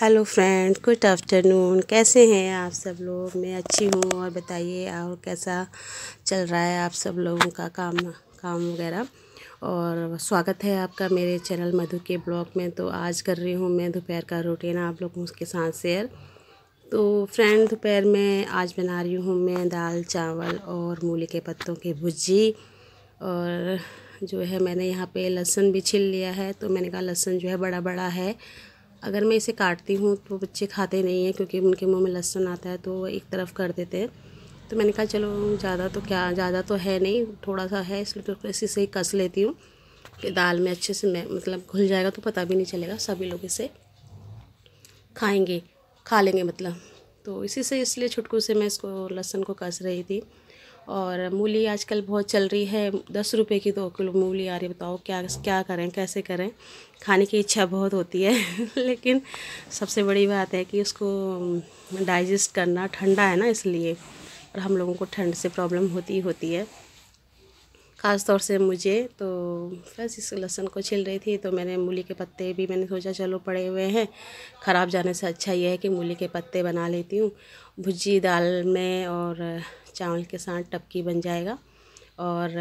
hello friend good afternoon कैसे हैं आप सब लोग मैं अच्छी हूँ और बताइए और कैसा चल रहा है आप सब लोगों का काम काम वगैरह और स्वागत है आपका मेरे चैनल मधु के ब्लॉग में तो आज कर रही हूँ मैं दोपहर का रूटीन आप लोगों के साथ शेयर तो फ्रेंड दोपहर में आज बना रही हूँ मैं दाल चावल और मूली के पत्तों की भुजी और जो है मैंने यहाँ पे लहसुन भी छिल लिया है तो मैंने कहा लहसुन जो है बड़ा बड़ा है अगर मैं इसे काटती हूँ तो बच्चे खाते नहीं हैं क्योंकि उनके मुंह में लहसुन आता है तो एक तरफ कर देते हैं तो मैंने कहा चलो ज़्यादा तो क्या ज़्यादा तो है नहीं थोड़ा सा है इसलिए तो इसी से ही कस लेती हूँ कि दाल में अच्छे से मैं मतलब घुल जाएगा तो पता भी नहीं चलेगा सभी लोग इसे खाएंगे खा लेंगे मतलब तो इसी से इसलिए छुटकू से मैं इसको लहसुन को कस रही थी और मूली आजकल बहुत चल रही है दस रुपए की दो तो किलो मूली आ रही है बताओ क्या क्या करें कैसे करें खाने की इच्छा बहुत होती है लेकिन सबसे बड़ी बात है कि उसको डाइजेस्ट करना ठंडा है ना इसलिए और हम लोगों को ठंड से प्रॉब्लम होती होती है ख़ास तौर से मुझे तो बस इस लहसुन को छिल रही थी तो मैंने मूली के पत्ते भी मैंने सोचा चलो पड़े हुए हैं ख़राब जाने से अच्छा यह है कि मूली के पत्ते बना लेती हूँ भुजी दाल में और चावल के साथ टपकी बन जाएगा और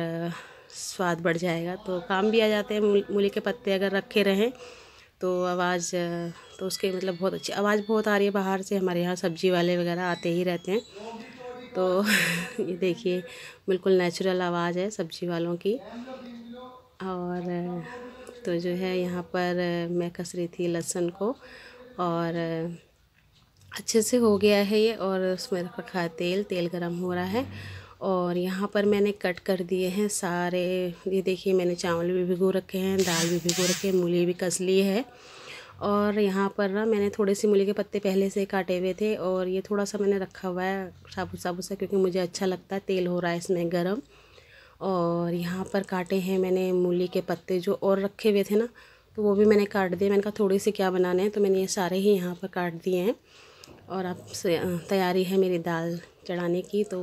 स्वाद बढ़ जाएगा तो काम भी आ जाते हैं मूली के पत्ते अगर रखे रहें तो आवाज़ तो उसके मतलब बहुत अच्छी आवाज़ बहुत आ रही है बाहर से हमारे यहाँ सब्ज़ी वाले वगैरह आते ही रहते हैं तो ये देखिए बिल्कुल नेचुरल आवाज़ है सब्ज़ी वालों की और तो जो है यहाँ पर मैं कस रही थी लहसुन को और अच्छे से हो गया है ये और उसमें रखा है तेल तेल गरम हो रहा है और यहाँ पर मैंने कट कर दिए हैं सारे ये देखिए मैंने चावल भी भिगो रखे हैं दाल भी भिगो रखे हैं मूली भी कस ली है और यहाँ पर ना मैंने थोड़े से मूली के पत्ते पहले से काटे हुए थे और ये थोड़ा सा मैंने रखा हुआ है साबुत साबुत सा क्योंकि मुझे अच्छा लगता है तेल हो रहा है इसमें गर्म और यहाँ पर काटे हैं मैंने मूली के पत्ते जो और रखे हुए थे ना तो वो भी मैंने काट दिए मैंने कहा थोड़े से क्या बनाने हैं तो मैंने ये सारे ही यहाँ पर काट दिए हैं और अब से तैयारी है मेरी दाल चढ़ाने की तो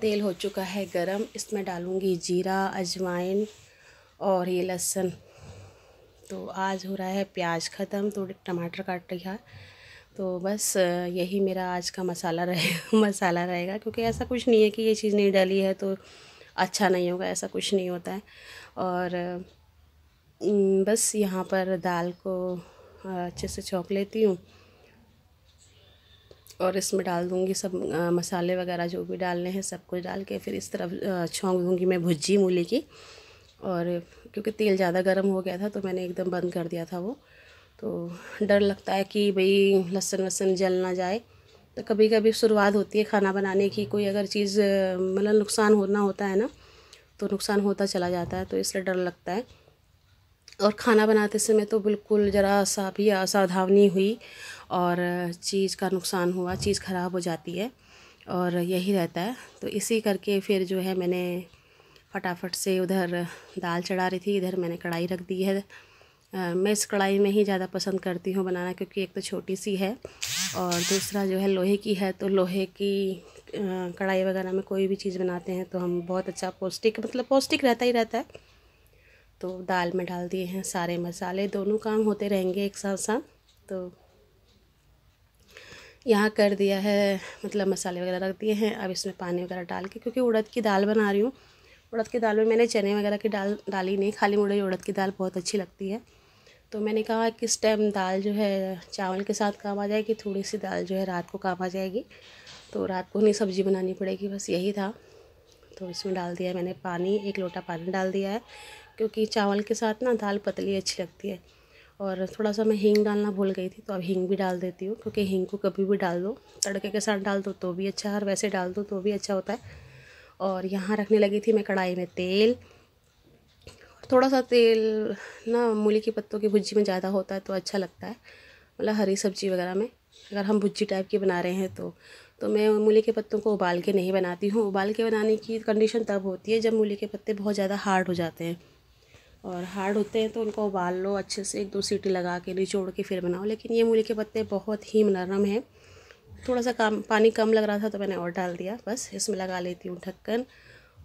तेल हो चुका है गरम इसमें डालूँगी जीरा अजवाइन और ये लहसुन तो आज हो रहा है प्याज ख़त्म तो टमाटर काट है तो बस यही मेरा आज का मसाला रहे मसाला रहेगा क्योंकि ऐसा कुछ नहीं है कि ये चीज़ नहीं डाली है तो अच्छा नहीं होगा ऐसा कुछ नहीं होता है और बस यहाँ पर दाल को अच्छे से चौंक लेती हूँ और इसमें डाल दूँगी सब मसाले वगैरह जो भी डालने हैं सब कुछ डाल के फिर इस तरफ छोंक दूँगी मैं भुजी मूली की और क्योंकि तेल ज़्यादा गर्म हो गया था तो मैंने एकदम बंद कर दिया था वो तो डर लगता है कि भई लहसन वसन जल ना जाए तो कभी कभी शुरुआत होती है खाना बनाने की कोई अगर चीज़ मतलब नुकसान होना होता है ना तो नुकसान होता चला जाता है तो इसलिए डर लगता है और खाना बनाते समय तो बिल्कुल ज़रा सा भी असावधानी हुई और चीज़ का नुकसान हुआ चीज़ ख़राब हो जाती है और यही रहता है तो इसी करके फिर जो है मैंने फटाफट से उधर दाल चढ़ा रही थी इधर मैंने कढ़ाई रख दी है मैं इस कढ़ाई में ही ज़्यादा पसंद करती हूँ बनाना क्योंकि एक तो छोटी सी है और दूसरा जो है लोहे की है तो लोहे की कढ़ाई वगैरह में कोई भी चीज़ बनाते हैं तो हम बहुत अच्छा पौष्टिक मतलब पौष्टिक रहता ही रहता है तो दाल में डाल दिए हैं सारे मसाले दोनों काम होते रहेंगे एक साथ साथ तो यहाँ कर दिया है मतलब मसाले वगैरह रख दिए हैं अब इसमें पानी वगैरह डाल के क्योंकि उड़द की दाल बना रही हूँ उड़द की दाल में मैंने चने वगैरह की डाल डाली नहीं खाली मुड़े उड़द की दाल बहुत अच्छी लगती है तो मैंने कहा कि इस टाइम दाल जो है चावल के साथ काम आ जाएगी थोड़ी सी दाल जो है रात को काम आ जाएगी तो रात को नहीं सब्ज़ी बनानी पड़ेगी बस यही था तो इसमें डाल दिया मैंने पानी एक लोटा पानी डाल दिया है क्योंकि चावल के साथ ना दाल पतली अच्छी लगती है और थोड़ा सा मैं हींग डालना भूल गई थी तो अब हींग भी डाल देती हूँ क्योंकि हींग को कभी भी डाल दो तड़के के साथ डाल दो तो भी अच्छा है और वैसे डाल दो तो भी अच्छा होता है और यहाँ रखने लगी थी मैं कढ़ाई में तेल थोड़ा सा तेल ना मूली के पत्तों की भुजी में ज़्यादा होता है तो अच्छा लगता है मतलब हरी सब्जी वगैरह में अगर हम भुजी टाइप की बना रहे हैं तो तो मैं मूली के पत्तों को उबाल के नहीं बनाती हूँ उबाल के बनाने की कंडीशन तब होती है जब मूली के पत्ते बहुत ज़्यादा हार्ड हो जाते हैं और हार्ड होते हैं तो उनको उबाल लो अच्छे से एक दो सीटी लगा के निचोड़ के फिर बनाओ लेकिन ये मूली के पत्ते बहुत ही नरम हैं थोड़ा सा काम पानी कम लग रहा था तो मैंने और डाल दिया बस इसमें लगा लेती हूँ ढक्कन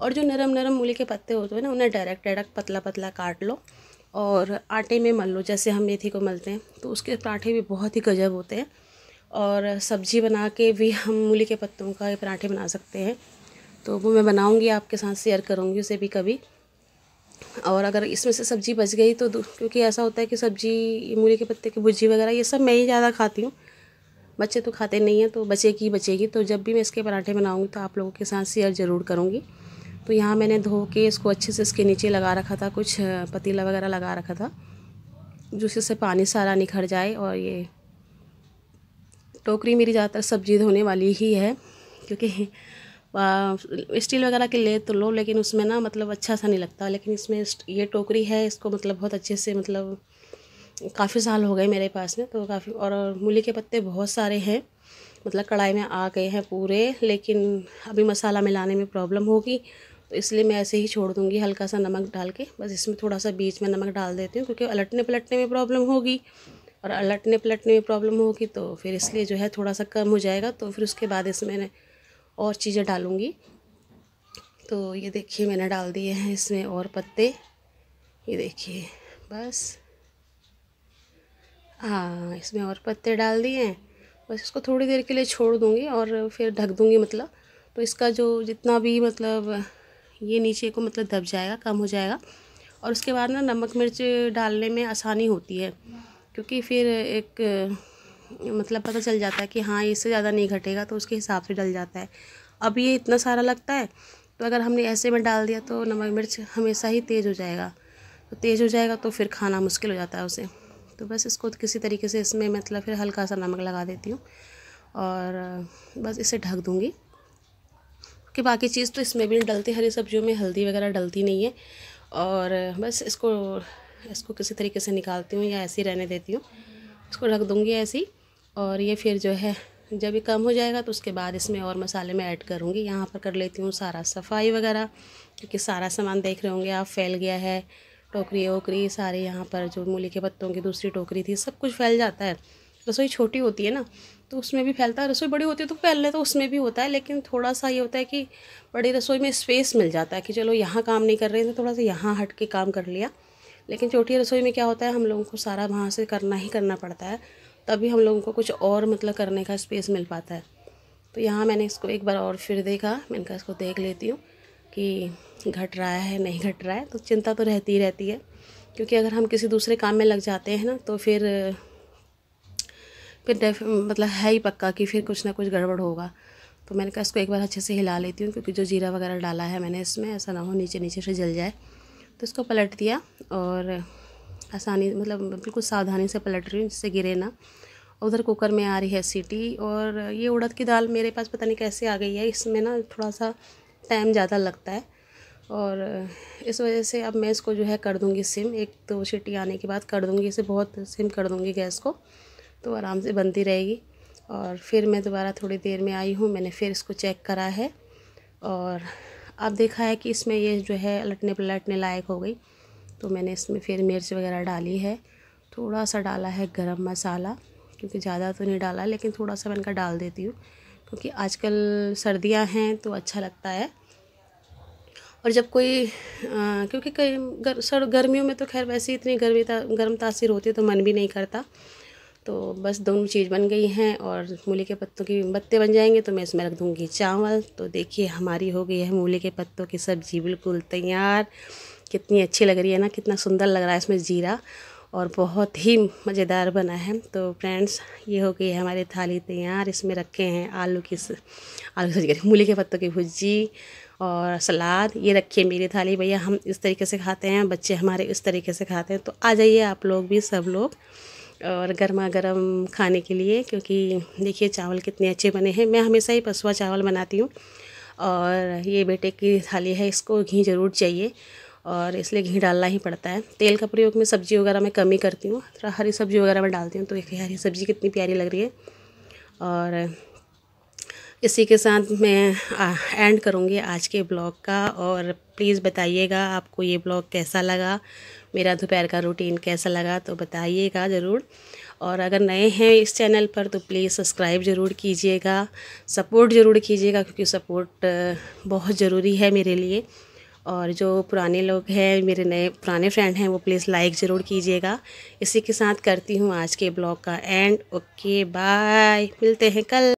और जो नरम नरम मूली के पत्ते होते हैं ना उन्हें डायरेक्ट डायरेक्ट पतला पतला काट लो और आटे में मल लो जैसे हम मेथी को मलते हैं तो उसके पराठे भी बहुत ही गजब होते हैं और सब्ज़ी बना के भी हम मूली के पत्तों का ये पराठे बना सकते हैं तो वो मैं बनाऊँगी आपके साथ शेयर करूँगी उसे भी कभी और अगर इसमें से सब्ज़ी बच गई तो क्योंकि ऐसा होता है कि सब्ज़ी मूली के पत्ते की भुजी वगैरह ये सब मैं ही ज़्यादा खाती हूँ बच्चे तो खाते नहीं हैं तो बचेगी बचेगी तो जब भी मैं इसके पराठे बनाऊँगी तो आप लोगों के साथ शेयर ज़रूर करूँगी तो यहाँ मैंने धो के इसको अच्छे से इसके नीचे लगा रखा था कुछ पतीला वगैरह लगा रखा था जिससे पानी सारा निखर जाए और ये टोकरी मेरी ज़्यादातर सब्ज़ी धोने वाली ही है क्योंकि स्टील वगैरह के ले तो लो लेकिन उसमें ना मतलब अच्छा सा नहीं लगता लेकिन इसमें ये टोकरी है इसको मतलब बहुत अच्छे से मतलब काफ़ी साल हो गए मेरे पास में तो काफ़ी और मूली के पत्ते बहुत सारे हैं मतलब कढ़ाई में आ गए हैं पूरे लेकिन अभी मसाला मिलाने में प्रॉब्लम होगी तो इसलिए मैं ऐसे ही छोड़ दूँगी हल्का सा नमक डाल के बस इसमें थोड़ा सा बीच में नमक डाल देती हूँ क्योंकि अलटने पलटने में प्रॉब्लम होगी और अलटने पलटने में प्रॉब्लम होगी तो फिर इसलिए जो है थोड़ा सा कम हो जाएगा तो फिर उसके बाद इसमें और चीज़ें डालूँगी तो ये देखिए मैंने डाल दिए हैं इसमें और पत्ते ये देखिए बस हाँ इसमें और पत्ते डाल दिए हैं बस इसको थोड़ी देर के लिए छोड़ दूँगी और फिर ढक दूँगी मतलब तो इसका जो जितना भी मतलब ये नीचे को मतलब दब जाएगा कम हो जाएगा और उसके बाद ना नमक मिर्च डालने में आसानी होती है क्योंकि फिर एक मतलब पता चल जाता है कि हाँ इससे ज़्यादा नहीं घटेगा तो उसके हिसाब से डल जाता है अब ये इतना सारा लगता है तो अगर हमने ऐसे में डाल दिया तो नमक मिर्च हमेशा ही तेज़ हो जाएगा तो तेज़ हो जाएगा तो फिर खाना मुश्किल हो जाता है उसे तो बस इसको किसी तरीके से इसमें मतलब फिर हल्का सा नमक लगा देती हूँ और बस इसे ढक दूँगी कि बाकी चीज़ तो इसमें भी नहीं डलती हरी सब्जियों में हल्दी वगैरह डलती नहीं है और बस इसको इसको किसी तरीके से निकालती हूँ या ऐसे ही रहने देती हूँ इसको रख दूँगी ऐसे ही और ये फिर जो है जब ये कम हो जाएगा तो उसके बाद इसमें और मसाले मैं ऐड करूँगी यहाँ पर कर लेती हूँ सारा सफाई वगैरह क्योंकि सारा सामान देख रहे होंगे आप फैल गया है टोकरी वोकरी सारे यहाँ पर जो मूली के पत्तों की दूसरी टोकरी थी सब कुछ फैल जाता है रसोई छोटी होती है ना तो उसमें भी फैलता है रसोई बड़ी होती है तो फैलने तो उसमें भी होता है लेकिन थोड़ा सा ये होता है कि बड़ी रसोई में स्पेस मिल जाता है कि चलो यहाँ काम नहीं कर रहे थे तो थोड़ा सा यहाँ हट के काम कर लिया लेकिन छोटी रसोई में क्या होता है हम लोगों को सारा वहाँ से करना ही करना पड़ता है तभी हम लोगों को कुछ और मतलब करने का स्पेस मिल पाता है तो यहाँ मैंने इसको एक बार और फिर देखा मैंने कहा इसको देख लेती हूँ कि घट रहा है नहीं घट रहा है तो चिंता तो रहती ही रहती है क्योंकि अगर हम किसी दूसरे काम में लग जाते हैं ना तो फिर फिर डेफ मतलब है ही पक्का कि फिर कुछ ना कुछ गड़बड़ होगा तो मैंने कहा इसको एक बार अच्छे से हिला लेती हूँ क्योंकि जो जीरा वगैरह डाला है मैंने इसमें ऐसा ना हो नीचे नीचे से जल जाए तो इसको पलट दिया और आसानी मतलब बिल्कुल सावधानी से पलट रही हूँ जिससे गिरे ना उधर कुकर में आ रही है सीटी और ये उड़द की दाल मेरे पास पता नहीं कैसे आ गई है इसमें ना थोड़ा सा टाइम ज़्यादा लगता है और इस वजह से अब मैं इसको जो है कर दूँगी सिम एक दो तो सीटी आने के बाद कर दूँगी इसे बहुत सिम कर दूँगी गैस को तो आराम से बनती रहेगी और फिर मैं दोबारा थोड़ी देर में आई हूँ मैंने फिर इसको चेक करा है और अब देखा है कि इसमें ये जो है लटने पलटने लायक हो गई तो मैंने इसमें फिर मिर्च वगैरह डाली है थोड़ा सा डाला है गरम मसाला क्योंकि ज़्यादा तो नहीं डाला लेकिन थोड़ा सा मैं इनका डाल देती हूँ क्योंकि आजकल सर्दियाँ हैं तो अच्छा लगता है और जब कोई आ, क्योंकि कई गर, सर गर्मियों में तो खैर वैसे इतनी गर्मी ता, गर्म तासीर होती है तो मन भी नहीं करता तो बस दोनों चीज़ बन गई हैं और मूली के पत्तों की पत्ते बन जाएंगे तो मैं इसमें रख दूँगी चावल तो देखिए हमारी हो गई है मूली के पत्तों की सब्ज़ी बिल्कुल तैयार कितनी अच्छी लग रही है ना कितना सुंदर लग रहा है इसमें जीरा और बहुत ही मज़ेदार बना है तो फ्रेंड्स ये हो गई है हमारी थाली तैयार इसमें रखे हैं आलू की आलू की सब्जी मूली के पत्तों की भुजी और सलाद ये रखिए मेरी थाली भैया हम इस तरीके से खाते हैं बच्चे हमारे इस तरीके से खाते हैं तो आ जाइए आप लोग भी सब लोग और गर्मा गर्म खाने के लिए क्योंकि देखिए चावल कितने अच्छे बने हैं मैं हमेशा ही पसुआ चावल बनाती हूँ और ये बेटे की थाली है इसको घी ज़रूर चाहिए और इसलिए घी डालना ही पड़ता है तेल का प्रयोग मैं सब्ज़ी वगैरह में कम ही करती हूँ थोड़ा हरी सब्ज़ी वगैरह में डालती हूँ तो देखिए हरी सब्ज़ी कितनी प्यारी लग रही है और इसी के साथ मैं एंड करूँगी आज के ब्लॉग का और प्लीज़ बताइएगा आपको ये ब्लॉग कैसा लगा मेरा दोपहर का रूटीन कैसा लगा तो बताइएगा ज़रूर और अगर नए हैं इस चैनल पर तो प्लीज़ सब्सक्राइब ज़रूर कीजिएगा सपोर्ट ज़रूर कीजिएगा क्योंकि सपोर्ट बहुत ज़रूरी है मेरे लिए और जो पुराने लोग हैं मेरे नए पुराने फ्रेंड हैं वो प्लीज़ लाइक ज़रूर कीजिएगा इसी के साथ करती हूँ आज के ब्लॉग का एंड ओके बाय मिलते हैं कल